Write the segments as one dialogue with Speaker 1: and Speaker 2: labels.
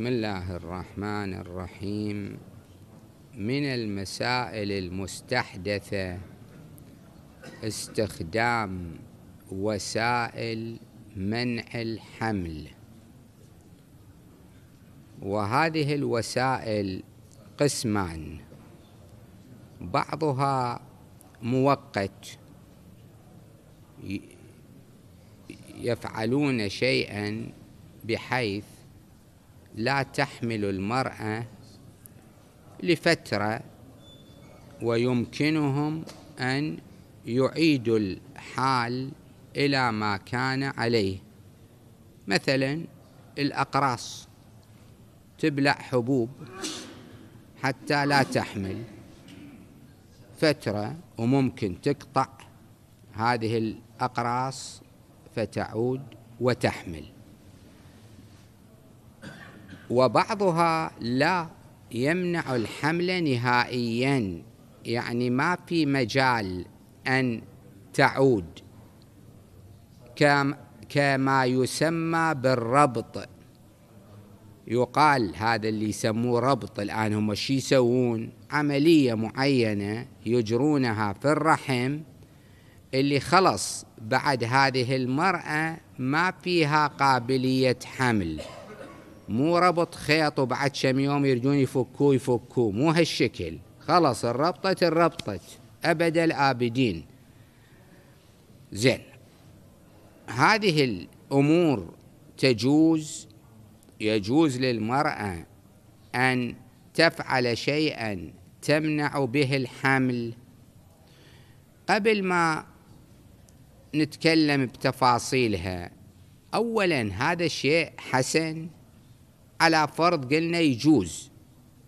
Speaker 1: بسم الله الرحمن الرحيم من المسائل المستحدثة استخدام وسائل منع الحمل وهذه الوسائل قسمان بعضها موقت يفعلون شيئا بحيث لا تحمل المرأة لفترة ويمكنهم أن يعيدوا الحال إلى ما كان عليه مثلا الأقراص تبلع حبوب حتى لا تحمل فترة وممكن تقطع هذه الأقراص فتعود وتحمل وبعضها لا يمنع الحمل نهائيا يعني ما في مجال أن تعود كما يسمى بالربط يقال هذا اللي يسموه ربط الآن هم شو يسوون عملية معينة يجرونها في الرحم اللي خلص بعد هذه المرأة ما فيها قابلية حمل مو ربط خيط وبعد كم يوم يرجون يفكوه يفكوه مو هالشكل خلص الربطة الربطة أبد الآبدين زين هذه الأمور تجوز يجوز للمرأة أن تفعل شيئا تمنع به الحمل قبل ما نتكلم بتفاصيلها أولا هذا الشيء حسن على فرض قلنا يجوز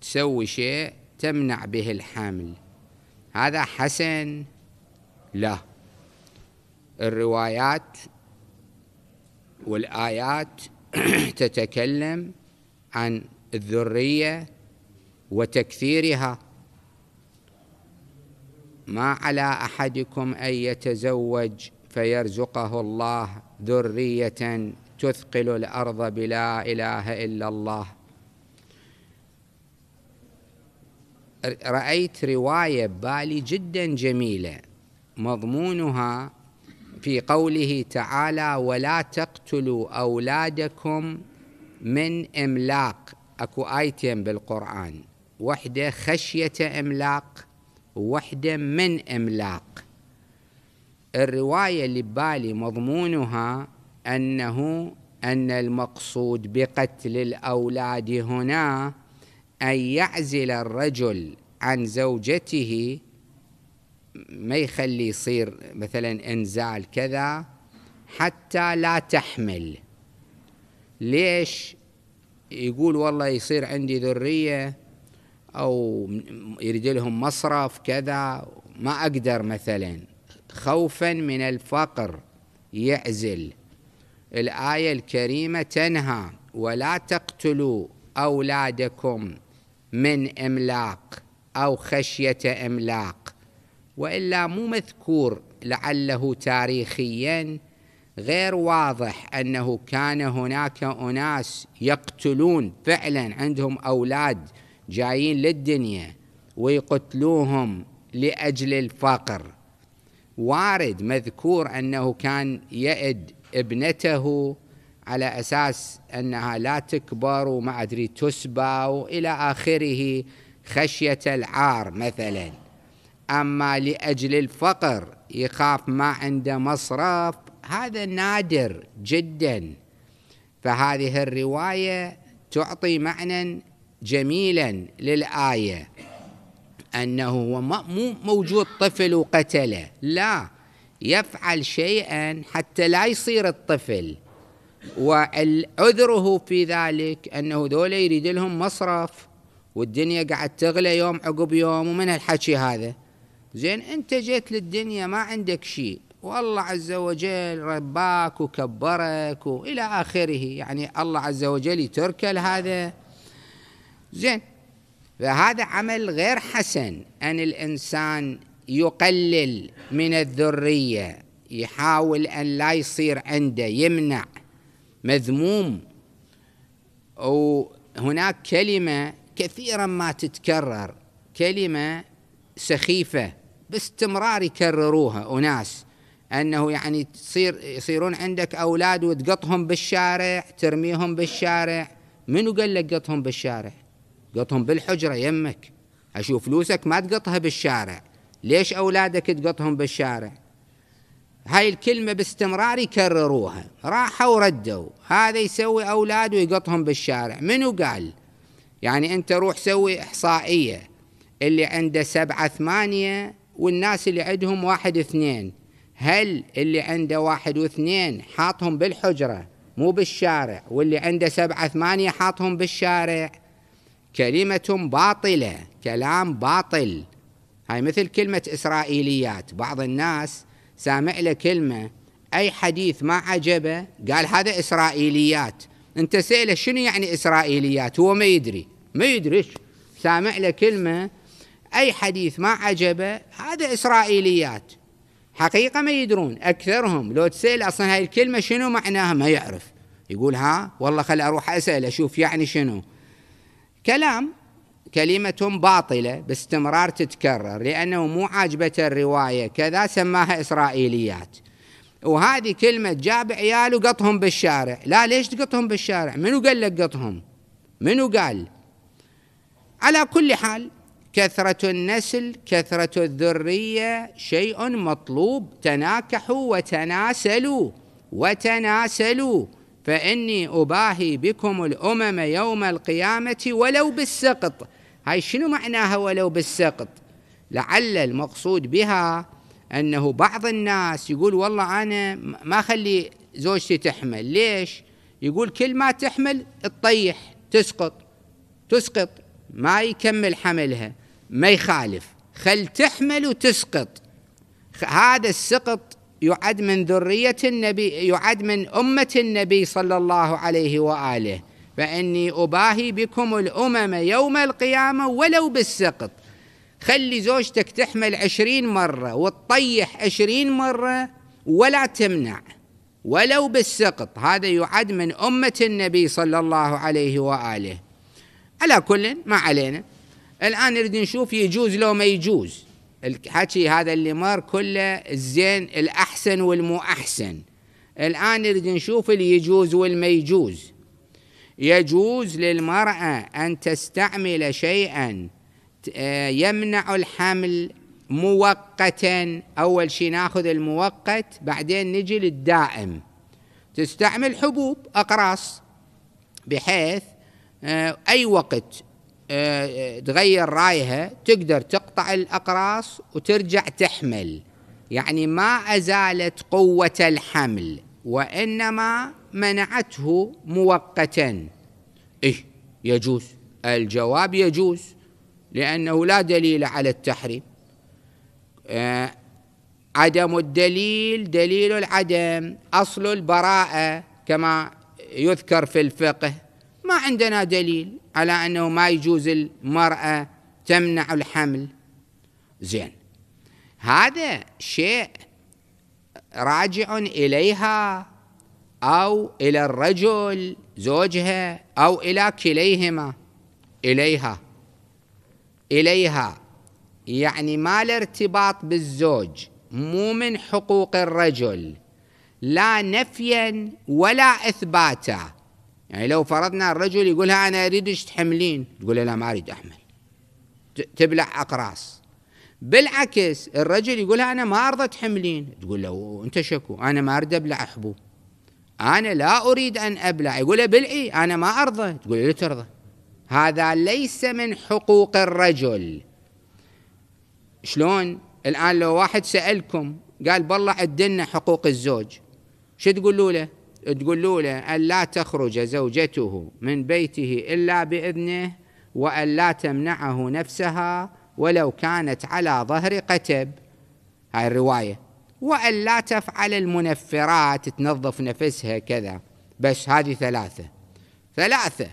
Speaker 1: تسوي شيء تمنع به الحمل هذا حسن لا الروايات والآيات تتكلم عن الذرية وتكثيرها ما على أحدكم أن يتزوج فيرزقه الله ذرية تثقل الأرض بلا إله إلا الله رأيت رواية بالي جدا جميلة مضمونها في قوله تعالى ولا تقتلوا أولادكم من إملاق أكو آيتين بالقرآن وحدة خشية إملاق وحدة من إملاق الرواية اللي ببالي مضمونها أنه أن المقصود بقتل الأولاد هنا أن يعزل الرجل عن زوجته ما يخلي يصير مثلا انزال كذا حتى لا تحمل ليش يقول والله يصير عندي ذرية أو يريد لهم مصرف كذا ما أقدر مثلا خوفا من الفقر يعزل الآية الكريمة تنهى ولا تقتلوا أولادكم من إملاق أو خشية إملاق وإلا مو مذكور لعله تاريخيا غير واضح أنه كان هناك أناس يقتلون فعلا عندهم أولاد جايين للدنيا ويقتلوهم لأجل الفقر وارد مذكور أنه كان يئد ابنته على أساس أنها لا تكبر وما أدري تسبى وإلى آخره خشية العار مثلا أما لأجل الفقر يخاف ما عنده مصرف هذا نادر جدا فهذه الرواية تعطي معنى جميلا للآية أنه هو مو موجود طفل وقتله لا يفعل شيئا حتى لا يصير الطفل وعذره في ذلك انه ذولا يريد لهم مصرف والدنيا قاعد تغلى يوم عقب يوم ومن هالحكي هذا زين انت جيت للدنيا ما عندك شيء والله عز وجل رباك وكبرك والى اخره يعني الله عز وجل يترك هذا زين فهذا عمل غير حسن ان الانسان يقلل من الذرية يحاول أن لا يصير عنده يمنع مذموم وهناك كلمة كثيرا ما تتكرر كلمة سخيفة باستمرار يكرروها أناس أنه يعني تصير يصيرون عندك أولاد وتقطهم بالشارع ترميهم بالشارع منو قال لك قطهم بالشارع قطهم بالحجرة يمك أشوف فلوسك ما تقطها بالشارع ليش أولادك تقطهم بالشارع هاي الكلمة باستمرار يكرروها راحوا وردوا هذا يسوي أولاد ويقطهم بالشارع منو قال يعني أنت روح سوي إحصائية اللي عنده سبعة ثمانية والناس اللي عندهم واحد اثنين هل اللي عنده واحد واثنين حاطهم بالحجرة مو بالشارع واللي عنده سبعة ثمانية حاطهم بالشارع كلمة باطلة كلام باطل هاي مثل كلمة إسرائيليات بعض الناس سامع له كلمة أي حديث ما عجبه قال هذا إسرائيليات أنت سأله شنو يعني إسرائيليات هو ما يدري ما يدريش سامع له كلمة أي حديث ما عجبه هذا إسرائيليات حقيقة ما يدرون أكثرهم لو تسأل أصلا هاي الكلمة شنو معناها ما يعرف يقول ها والله خل أروح أسأل أشوف يعني شنو كلام كلمة باطلة باستمرار تتكرر لأنه مو عاجبة الرواية كذا سماها إسرائيليات وهذه كلمة جاب عيال وقطهم بالشارع لا ليش تقطهم بالشارع منو قال لك قطهم منو قال على كل حال كثرة النسل كثرة الذرية شيء مطلوب تناكحوا وتناسلوا وتناسلوا فإني أباهي بكم الأمم يوم القيامة ولو بالسقط هاي شنو معناها ولو بالسقط لعل المقصود بها انه بعض الناس يقول والله انا ما اخلي زوجتي تحمل ليش يقول كل ما تحمل تطيح تسقط تسقط ما يكمل حملها ما يخالف خل تحمل وتسقط هذا السقط يعد من ذرية النبي يعد من أمة النبي صلى الله عليه وآله فاني اباهي بكم الامم يوم القيامه ولو بالسقط خلي زوجتك تحمل عشرين مره وتطيح عشرين مره ولا تمنع ولو بالسقط هذا يعد من امه النبي صلى الله عليه واله على كل ما علينا الان نريد نشوف يجوز لو ما يجوز الحكي هذا اللي مر كله الزين الاحسن والمؤحسن الان نريد نشوف اللي يجوز والما يجوز يجوز للمرأة أن تستعمل شيئا آه، يمنع الحمل مؤقتا أول شيء ناخذ المؤقت بعدين نجي للدائم تستعمل حبوب أقراص بحيث آه، أي وقت آه، تغير رايها تقدر تقطع الأقراص وترجع تحمل يعني ما أزالت قوة الحمل وإنما منعته مؤقتا إيه يجوز الجواب يجوز لأنه لا دليل على التحريم آه عدم الدليل دليل العدم أصل البراءة كما يذكر في الفقه ما عندنا دليل على أنه ما يجوز المرأة تمنع الحمل زين هذا شيء راجع اليها او الى الرجل زوجها او الى كليهما اليها اليها يعني ما الارتباط بالزوج مو من حقوق الرجل لا نفيا ولا اثباتا يعني لو فرضنا الرجل يقول لها انا اريدش تحملين تقول لا ما اريد احمل تبلع اقراص بالعكس الرجل يقول انا ما ارضى تحملين تقول له انت شكو انا ما اريد ابلع حبوب انا لا اريد ان ابلع يقول له بلعي انا ما ارضى تقول له ترضى هذا ليس من حقوق الرجل شلون الان لو واحد سالكم قال بالله عدلنا حقوق الزوج شو تقولوا له تقولوا له أن لا تخرج زوجته من بيته إلا بإذنه وأن لا تمنعه نفسها ولو كانت على ظهر قتب هاي الرواية وألا تفعل المنفرات تنظف نفسها كذا بس هذه ثلاثة ثلاثة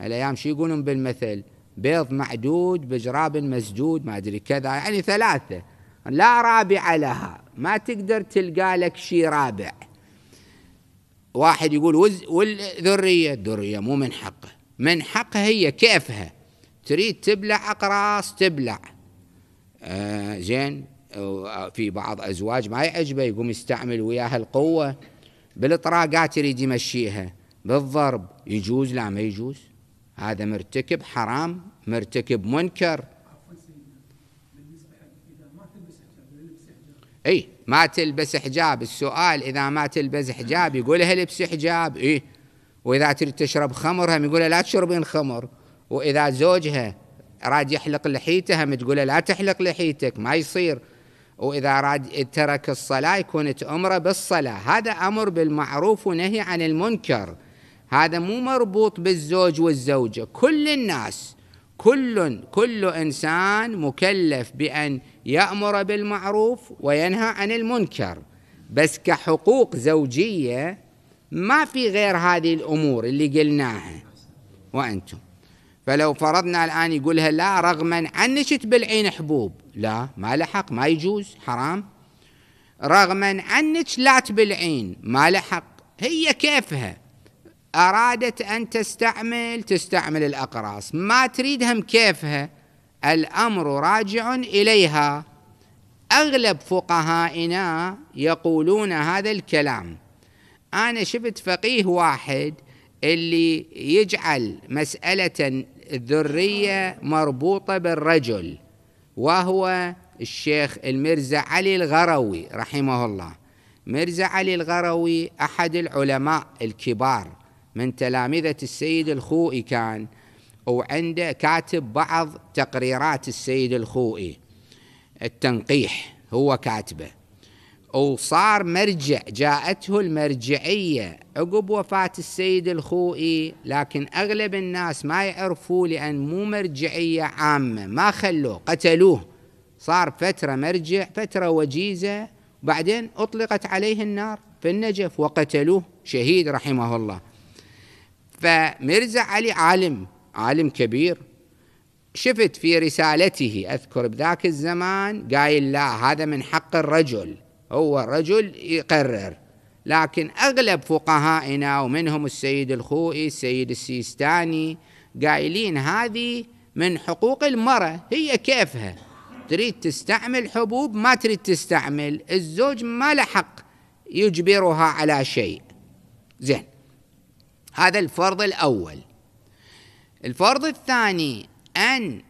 Speaker 1: الأيام شو يقولون بالمثل بيض معدود بجراب مسدود ما أدري كذا يعني ثلاثة لا رابع لها ما تقدر تلقى لك شيء رابع واحد يقول والذرية الذرية مو من حقه من حقها هي كيفها تريد تبلع أقراص تبلع آه زين في بعض أزواج ما يعجبه يقوم يستعمل وياها القوة بالإطراقات يريد يمشيها بالضرب يجوز لا ما يجوز هذا مرتكب حرام مرتكب منكر اي ما تلبس حجاب السؤال اذا ما تلبس حجاب يقولها لبس حجاب اي واذا تريد تشرب خمر هم يقول لا تشربين خمر واذا زوجها راد يحلق لحيتها متقول لا تحلق لحيتك ما يصير واذا راد ترك الصلاه يكون تامره بالصلاه هذا امر بالمعروف ونهي عن المنكر هذا مو مربوط بالزوج والزوجه كل الناس كل كل انسان مكلف بان يامر بالمعروف وينهى عن المنكر بس كحقوق زوجيه ما في غير هذه الامور اللي قلناها وانتم فلو فرضنا الآن يقولها لا رغما عنك تبلعين حبوب لا ما لحق ما يجوز حرام رغما عنك لا تبلعين ما لحق هي كيفها أرادت أن تستعمل تستعمل الأقراص ما تريدهم كيفها الأمر راجع إليها أغلب فقهائنا يقولون هذا الكلام أنا شفت فقيه واحد اللي يجعل مسألة الذرية مربوطة بالرجل وهو الشيخ المرزا علي الغروي رحمه الله مرزا علي الغروي أحد العلماء الكبار من تلامذة السيد الخوئي كان وعنده كاتب بعض تقريرات السيد الخوئي التنقيح هو كاتبه وصار مرجع جاءته المرجعية عقب وفاة السيد الخوئي لكن أغلب الناس ما يعرفوه لأن مو مرجعية عامة ما خلوه قتلوه صار فترة مرجع فترة وجيزة بعدين أطلقت عليه النار في النجف وقتلوه شهيد رحمه الله فمرزا علي عالم عالم كبير شفت في رسالته أذكر بذاك الزمان قايل لا هذا من حق الرجل هو الرجل يقرر لكن أغلب فقهائنا ومنهم السيد الخوئي السيد السيستاني قايلين هذه من حقوق المرأة هي كيفها تريد تستعمل حبوب ما تريد تستعمل الزوج ما له حق يجبرها على شيء زين هذا الفرض الأول الفرض الثاني أن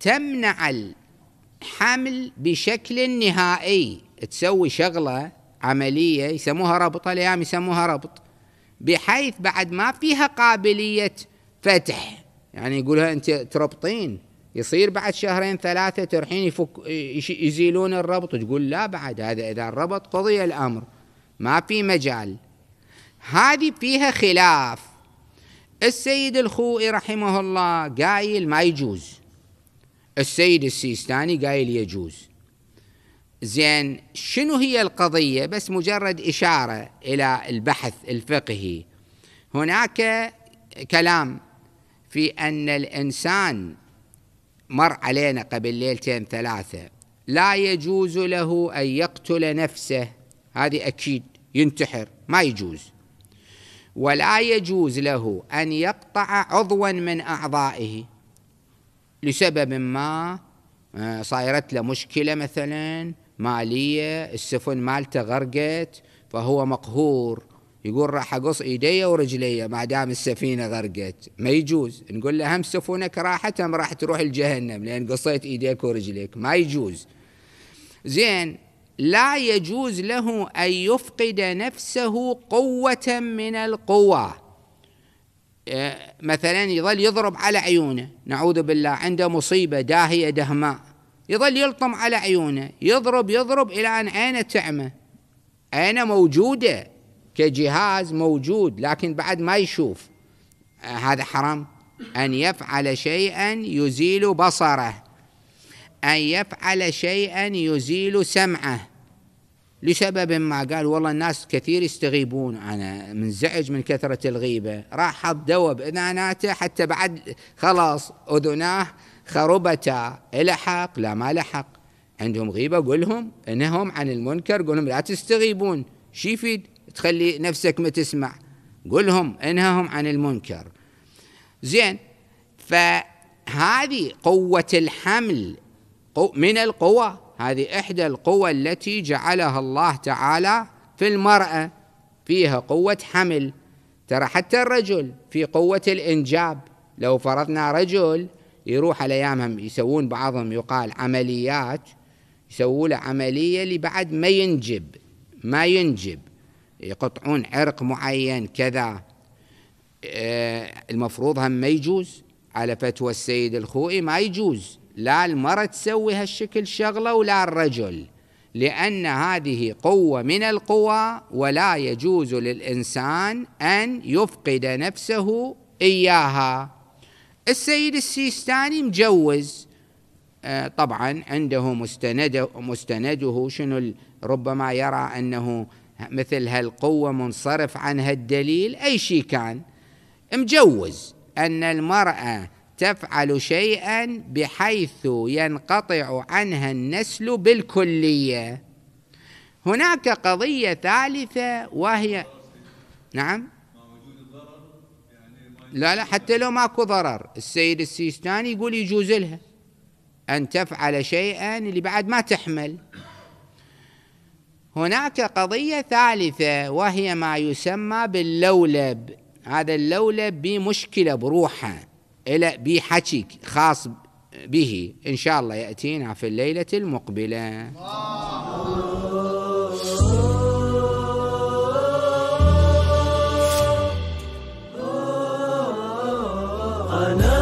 Speaker 1: تمنع الحمل بشكل نهائي تسوي شغله عمليه يسموها ربط الايام يسموها ربط بحيث بعد ما فيها قابليه فتح يعني يقولها انت تربطين يصير بعد شهرين ثلاثه ترحين يفك يزيلون الربط تقول لا بعد هذا اذا الربط قضي الامر ما في مجال هذه فيها خلاف السيد الخوئي رحمه الله قايل ما يجوز السيد السيستاني قايل يجوز زين شنو هي القضية بس مجرد إشارة إلى البحث الفقهي هناك كلام في أن الإنسان مر علينا قبل ليلتين ثلاثة لا يجوز له أن يقتل نفسه هذه أكيد ينتحر ما يجوز ولا يجوز له أن يقطع عضوا من أعضائه لسبب ما آه، صايرت له مشكلة مثلاً ماليه السفن مالته غرقت فهو مقهور يقول راح اقص ايدي ورجلي ما دام السفينه غرقت ما يجوز نقول له هم سفنك راحت هم راح تروح لجهنم لان قصيت ايديك ورجليك ما يجوز زين لا يجوز له ان يفقد نفسه قوه من القوى آه، مثلا يظل يضرب على عيونه نعوذ بالله عنده مصيبه داهيه دهماء يظل يلطم على عيونه يضرب يضرب إلى أن عينه تعمى عينه موجودة كجهاز موجود لكن بعد ما يشوف آه، هذا حرام أن يفعل شيئا يزيل بصره أن يفعل شيئا يزيل سمعه لسبب ما قال والله الناس كثير يستغيبون أنا منزعج من كثرة الغيبة راح حط دواء باذناته حتى بعد خلاص أذناه خربتا حق لا ما لحق عندهم غيبة قول لهم انهم عن المنكر قول لهم لا تستغيبون شي يفيد تخلي نفسك ما تسمع قول لهم انههم عن المنكر زين فهذه قوة الحمل من القوى هذه إحدى القوى التي جعلها الله تعالى في المرأة فيها قوة حمل ترى حتى الرجل في قوة الإنجاب لو فرضنا رجل يروح على ايامهم يسوون بعضهم يقال عمليات يسووا له عمليه اللي بعد ما ينجب ما ينجب يقطعون عرق معين كذا آه، المفروض هم ما يجوز على فتوى السيد الخوئي ما يجوز لا المرأة تسوي هالشكل شغلة ولا الرجل لأن هذه قوة من القوى ولا يجوز للإنسان أن يفقد نفسه إياها السيد السيستاني مجوز آه، طبعا عنده مستنده مستنده شنو ربما يرى انه مثل هالقوه منصرف عن هالدليل اي شيء كان مجوز ان المراه تفعل شيئا بحيث ينقطع عنها النسل بالكليه هناك قضيه ثالثه وهي نعم لا لا حتى لو ماكو ضرر السيد السيستاني يقول يجوز لها أن تفعل شيئا اللي بعد ما تحمل هناك قضية ثالثة وهي ما يسمى باللولب هذا اللولب بمشكلة بروحه إلى بحكي خاص به إن شاء الله يأتينا في الليلة المقبلة الله I know.